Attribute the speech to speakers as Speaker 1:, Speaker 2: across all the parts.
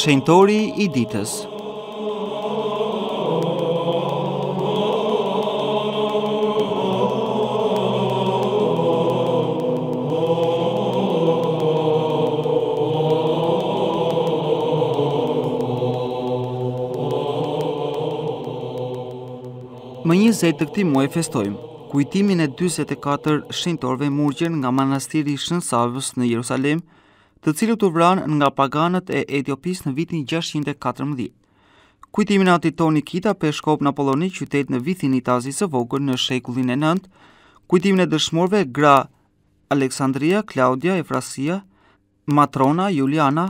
Speaker 1: Shëntori i ditës Më një zetë të këti muaj festojmë, kujtimin e 24 shëntorve murgjën nga Manastiri Shënsavës në Jerusalem të cilu të vranë nga paganët e Etiopis në vitin 614. Kujtimin ati Toni Kita për shkop në Poloni qytet në vitin i tazi së vogër në shekullin e nëndë, kujtimin e dëshmorve gra Aleksandria, Klaudia, Efrasia, Matrona, Juliana,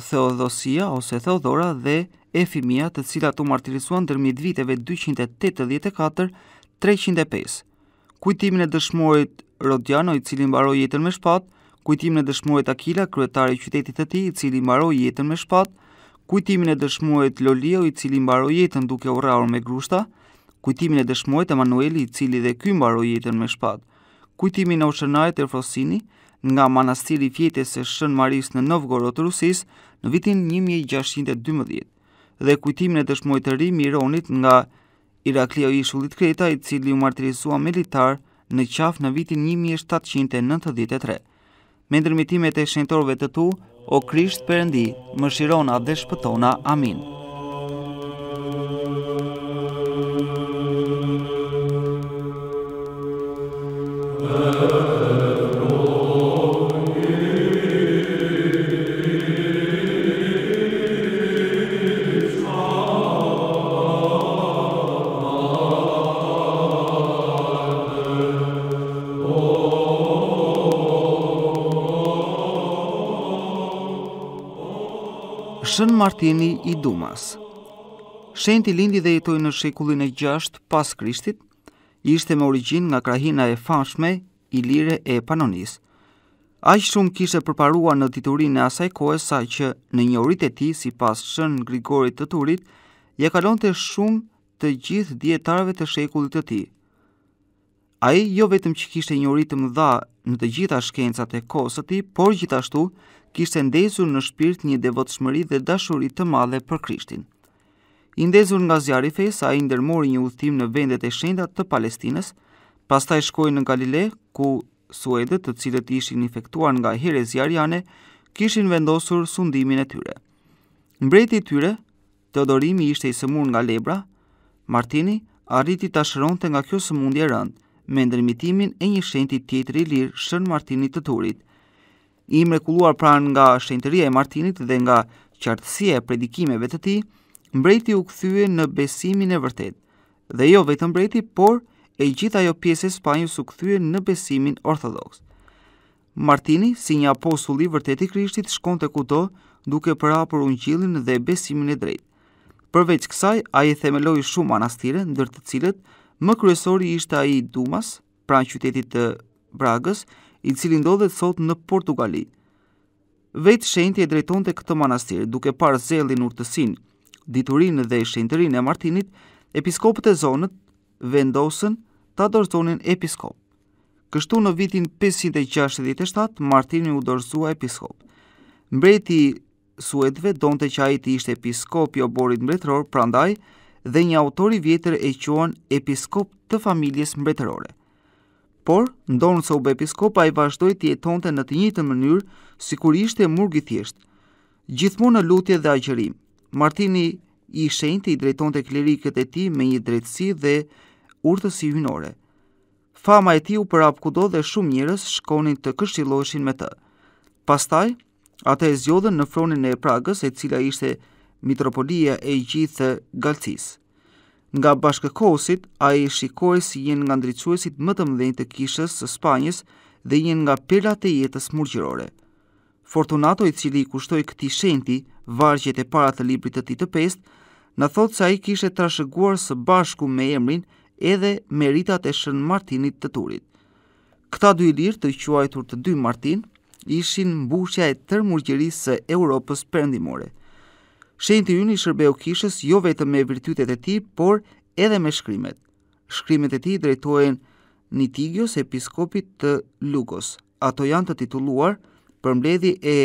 Speaker 1: Theodosia ose Theodora dhe Efimia të cilat u martirisuan dërmit viteve 284-305. Kujtimin e dëshmorit Rodjano i cilin baro jetën me shpatë, kujtimin e dëshmorit Akila, kryetari i qytetit të tij, i cili mbaroi jetën me shpatë, kujtimin e dëshmorit Lolio, i cili mbaroi jetën duke u me grushta, kujtimin e dëshmorit Emanueli, i cili dhe ky mbaroi jetën me shpatë, kujtimin e Oshenait e Frosini nga manastiri i fjetës së Shën Maris në Novgorod, Rusis, në vitin 1612, dhe kujtimin e dëshmorit të ri Mironit nga Iraklio i shullit kreta i cili u martirisua militar në qaf në vitin 1793 me ndërmitimet e shenjtorëve të Tu, o Krisht Perëndi, mëshirona dhe shpëtona. Amin. Shën Martini i Dumas Shenti lindi dhe jetoj në shekullin e gjasht pas krishtit, ishte me origin nga krahina e fashme, ilire e panonis. Aq shumë kishe përparua në titurin e asaj kohë sa që në një orit e ti, si pas shën Grigorit të turit, je kalon të shumë të gjithë djetarve të shekullit të ti. A jo vetëm që kishte një orit të mëdha në të gjitha shkencat e kohës së tij, por gjithashtu kishte ndezur në shpirt një devotshmëri dhe dashuri të madhe për Krishtin. I ndezur nga zjarri i ndërmori një udhtim në vendet e shenjta të Palestinës, pastaj shkoi në Galile ku suedet të cilët ishin infektuar nga here ariane, kishin vendosur sundimin e tyre. Mbreti i tyre, Teodorimi, ishte i sëmurë nga lebra, Martini arriti të shëronte nga kjo sëmundje rëndë me ndërmitimin e një shenti tjetëri i lirë Shën Martinit të Turit. I mrekulluar pranë nga shenjtëria e Martinit dhe nga qartësia e predikimeve të tij, mbreti u kthye në besimin e vërtetë. Dhe jo vetëm mbreti, por e gjithë ajo pjesë e Spanjës u kthye në besimin ortodoks. Martini, si një apostull i vërtet i Krishtit, shkonte kudo duke përhapur ungjillin dhe besimin e drejtë. Përveç kësaj, ai themeloi shumë manastire, ndër të cilët Më kryesori ishte ai Dumas, pra qytetit të Bragës, i cili ndodhet sot në Portugali. Vetë shenjti e drejtonte këtë manastir, duke parë zellin urtësin, diturinë dhe shenjtërin e Martinit, episkopët e zonës vendosën ta dorëzonin episkop. Kështu në vitin 567 Martini u dorzua episkop. Mbreti Suedve donte që ai të ishte episkop i oborit mbretëror, prandaj dhe një autori vjetër e quan episkop të familjes mbretërore. Por, ndonë se u episkop a i vazhdoj të jetonte në të njëtë mënyrë si kur ishte murgi thjesht. Gjithmo në lutje dhe agjerim, Martini i shenjë të i drejton të e ti me një drejtësi dhe urtësi hynore. Fama e ti u përrap kudo dhe shumë njërës shkonin të kështiloshin me të. Pastaj, ata e zjodhen në fronin e pragës e cila ishte mitropolia e gjithë galcis. Nga bashkëkosit, a i shikoj si jenë nga ndryquesit më të mdhenjë të kishës së Spanjës dhe jenë nga pelat e jetës murgjërore. Fortunato i cili i kushtoj këti shenti, vargjet e parat të librit të ti të pest, në thotë se a i kishe trashëguar së bashku me emrin edhe meritat e shën Martinit të turit. Këta dy lirë të quajtur të dy Martin, ishin mbushja e tërë së Europës përndimore – Shenjti ynë i Shërbeu Kishës jo vetëm me virtytet e tij, por edhe me shkrimet. Shkrimet e tij drejtohen Nitigios, episkopit të Lugos. Ato janë të titulluar përmbledhi e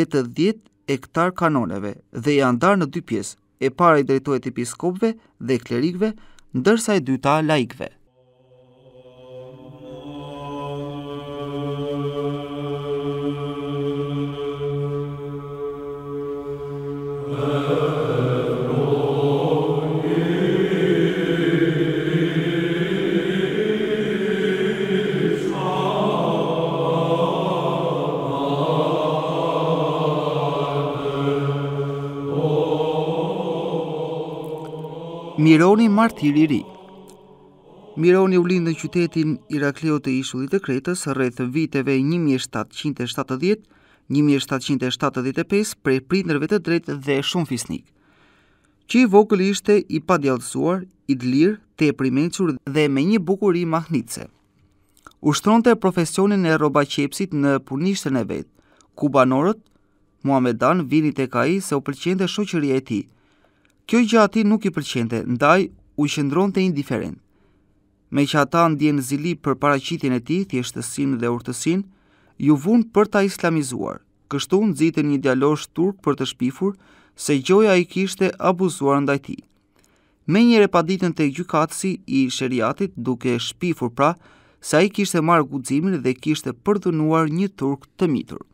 Speaker 1: 80 hektar kanoneve dhe janë ndarë në dy pjesë. E para i drejtohet episkopëve dhe klerikëve, ndërsa e dyta laikëve. Mironi martir i ri. Mironi u lindë në qytetin Irakleo të ishullit e kretës rrethë viteve 1770-1775 prej prindrëve të drejtë dhe shumë fisnik. Që i vokëli ishte i padjaltësuar, i dlirë, te e dhe me një bukuri mahnitse. Ushtronë të profesionin e roba qepsit në punishtën e vetë, ku banorët, Muhammedan vini të ka se u përqende shoqëri e ti, Kjo i gjati nuk i përqente, ndaj u shëndron të indiferent. Me që ata ndjen zili për paracitin e ti, thjeshtësin dhe urtësin, ju vun për ta islamizuar. Kështu në zitë një dialosh turk për të shpifur, se gjoja i kishte abuzuar ndaj ti. Me njëre pa ditën të gjukatësi i shëriatit duke shpifur pra, se a i kishte marrë guzimin dhe kishte përdunuar një turk të mitur.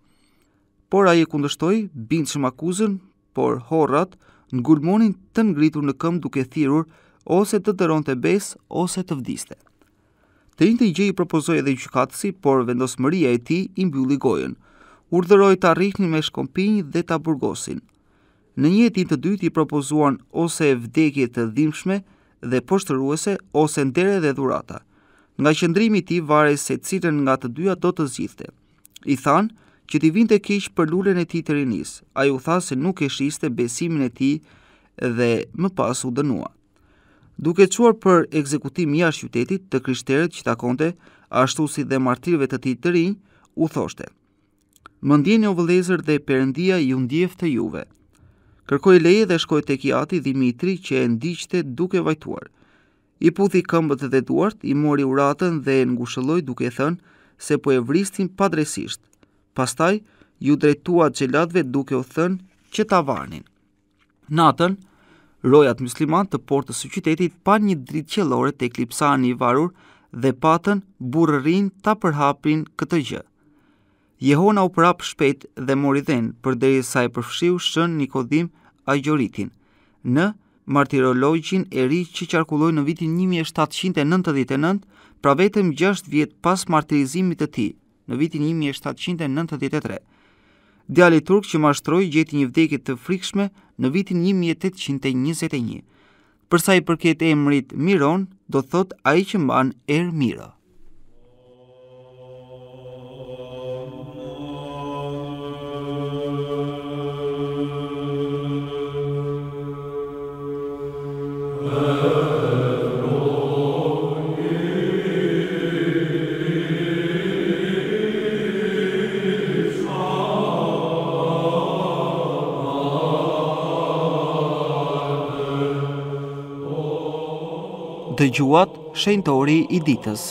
Speaker 1: Por a i kundështoj, bindë shumë akuzën, por horrat, në gulmonin të ngritur në këm duke thirur, ose të të ronë të besë, ose të vdiste. Të një të një i propozoj edhe i qëkatësi, por mëria e ti imbjulli gojën. Urdëroj të arrihni me shkompinjë dhe të burgosin. Në një jetin të dyti i propozuan ose vdekje të dhimshme dhe poshtëruese, ose ndere dhe dhurata. Nga qëndrimi ti vare se cilën nga të dyja do të zgjithte. I thanë, që t'i vinte keq për lulen e tij të rinis. Ai u tha se nuk e shiste besimin e tij dhe më pas u dënua. Duke çuar për ekzekutim jashtë qytetit të krishterët që takonte, ashtu si dhe martirëve të tij të rinj, u thoshte: "Më ndjeni o vëllezër dhe perëndia ju ndjefte juve." Kërkoi leje dhe shkoi tek ati Dimitri që e ndiqte duke vajtuar. I puthi këmbët dhe duart, i mori uratën dhe e ngushëlloi duke thënë se po e vristin padresisht. Pastaj ju drejtua që latve duke o thënë që ta varnin. Natën, rojat muslimat të portës së qytetit pa një dritë qelore të eklipsa një varur dhe patën burërin të përhapin këtë gjë. Jehona u prapë shpet dhe mori dhenë për deri sa e përfshiu shën një kodhim a gjoritin në martirologjin e ri që qarkulloj në vitin 1799 pra vetëm 6 vjetë pas martirizimit të ti në vitin 1793. Djali turk që mashtroi gjeti një vdekje të frikshme në vitin 1821. Përsa i përket emrit Miron, do thot a i që mban er Miro. dëgjuat shenjtori i ditës.